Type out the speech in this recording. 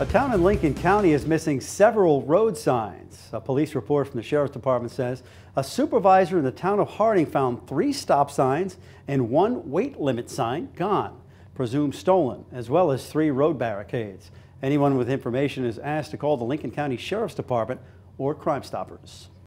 A town in Lincoln County is missing several road signs. A police report from the Sheriff's Department says a supervisor in the town of Harding found three stop signs and one weight limit sign gone, presumed stolen, as well as three road barricades. Anyone with information is asked to call the Lincoln County Sheriff's Department or Crime Stoppers.